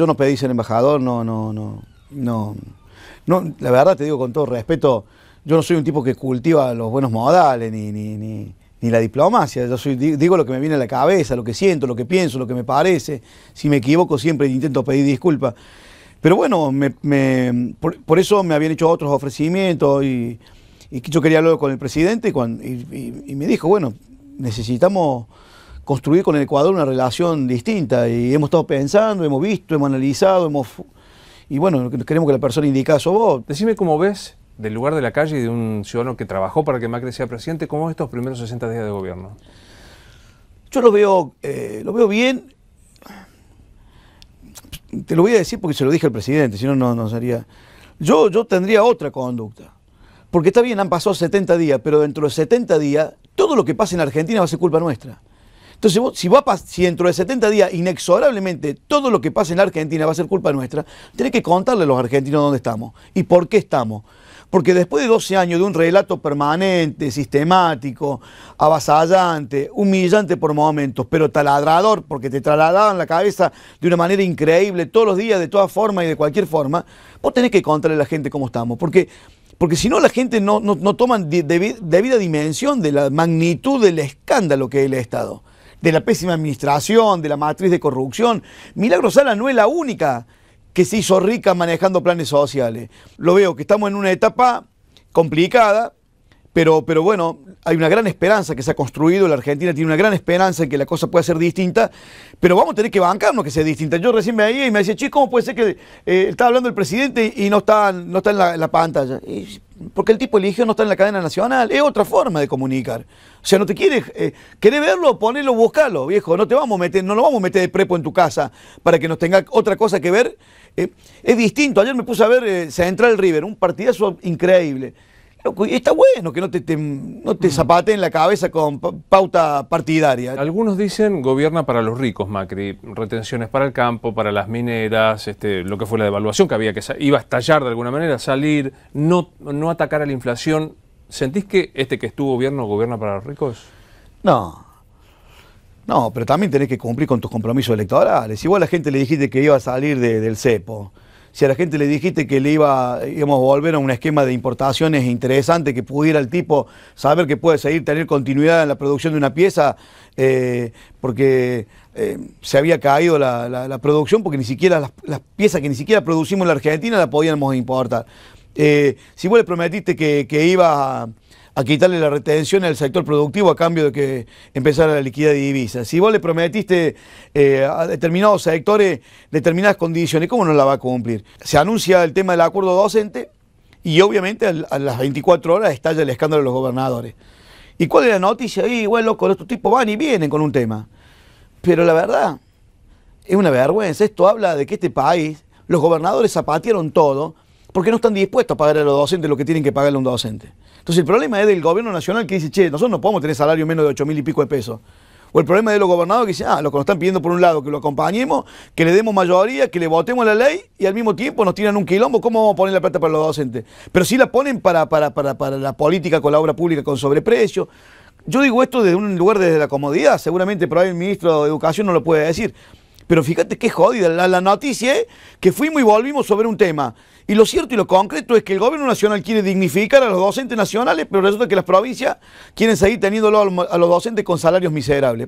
Yo no pedí ser embajador, no, no, no, no, no. La verdad te digo con todo respeto, yo no soy un tipo que cultiva los buenos modales ni, ni, la diplomacia. Yo digo lo que me viene a la cabeza, lo que siento, lo que pienso, lo que me parece. Si me equivoco siempre intento pedir disculpas. Pero bueno, por, eso me habían hecho otros ofrecimientos y, yo quería hablar con el presidente y me dijo, bueno, necesitamos construir con el Ecuador una relación distinta. Y hemos estado pensando, hemos visto, hemos analizado, hemos... Y bueno, queremos que la persona indicada sos vos. Decime cómo ves del lugar de la calle y de un ciudadano que trabajó para que Macri sea presidente, ¿cómo ves estos primeros 60 días de gobierno? Yo lo veo, eh, lo veo bien. Te lo voy a decir porque se lo dije al presidente, si no, no sería... Yo, yo tendría otra conducta. Porque está bien, han pasado 70 días, pero dentro de 70 días, todo lo que pase en Argentina va a ser culpa nuestra. Entonces, si, va dentro de 70 días, inexorablemente, todo lo que pasa en Argentina va a ser culpa nuestra, tenés que contarle a los argentinos dónde estamos y por qué estamos. Porque después de 12 años de un relato permanente, sistemático, avasallante, humillante por momentos, pero taladrador, porque te trasladaban la cabeza de una manera increíble todos los días, de todas formas y de cualquier forma, vos tenés que contarle a la gente cómo estamos. Porque, porque si no, la gente no, no, no toma debida dimensión de la magnitud del escándalo que es el Estado de la pésima administración, de la matriz de corrupción. Milagro Sala no es la única que se hizo rica manejando planes sociales. Lo veo que estamos en una etapa complicada, pero, bueno, hay una gran esperanza que se ha construido, la Argentina tiene una gran esperanza en que la cosa pueda ser distinta, pero vamos a tener que bancarnos que sea distinta. Yo recién me veía y me decía, chicos, ¿cómo puede ser que eh, está hablando el presidente y no está, no está en la, pantalla? porque el tipo eligió no está en la cadena nacional. Es otra forma de comunicar. O sea, no te quieres. Eh, ¿Querés verlo? Ponelo, buscalo, viejo. No te vamos a meter, no lo vamos a meter de prepo en tu casa para que nos tenga otra cosa que ver. Eh, es distinto. Ayer me puse a ver entra Central River, un partidazo increíble está bueno que no te, no mm. zapaten la cabeza con pauta partidaria. Algunos dicen gobierna para los ricos, Macri, retenciones para el campo, para las mineras, este, lo que fue la devaluación que había que iba a estallar de alguna manera, salir, no, atacar a la inflación. ¿Sentís que este que estuvo gobierno gobierna para los ricos? No. No, pero también tenés que cumplir con tus compromisos electorales. Igual a la gente le dijiste que iba a salir del cepo si a la gente le dijiste que le iba, íbamos a volver a un esquema de importaciones interesante, que pudiera el tipo saber que puede seguir, tener continuidad en la producción de una pieza, eh, porque eh, se había caído la, producción, porque ni siquiera las, las piezas que ni siquiera producimos en la Argentina las podíamos importar. Eh, si vos le prometiste que, iba a, quitarle la retención al sector productivo a cambio de que empezara la liquidez de divisas, si vos le prometiste eh, a determinados sectores determinadas condiciones, ¿cómo no la va a cumplir? Se anuncia el tema del acuerdo docente y obviamente a las 24 horas estalla el escándalo de los gobernadores. ¿Y cuál es la noticia? Y bueno, con estos tipos van y vienen con un tema. Pero la verdad, es una vergüenza. Esto habla de que este país, los gobernadores zapatearon todo porque no están dispuestos a pagar a los docentes lo que tienen que pagarle a un docente. Entonces el problema es del gobierno nacional que dice, che, nosotros no podemos tener salario menos de 8 mil y pico de pesos. O el problema de los gobernados que dicen, ah, lo que nos están pidiendo por un lado, que lo acompañemos, que le demos mayoría, que le votemos la ley y al mismo tiempo nos tiran un quilombo, ¿cómo vamos a poner la plata para los docentes? Pero si la ponen para, para, para la política con la obra pública con sobreprecio. Yo digo esto desde un lugar desde la comodidad, seguramente por el ministro de Educación no lo puede decir. Pero fíjate qué jodida la, noticia ¿eh? que fuimos y volvimos sobre un tema. Y lo cierto y lo concreto es que el gobierno nacional quiere dignificar a los docentes nacionales, pero resulta que las provincias quieren seguir teniéndolo a los docentes con salarios miserables.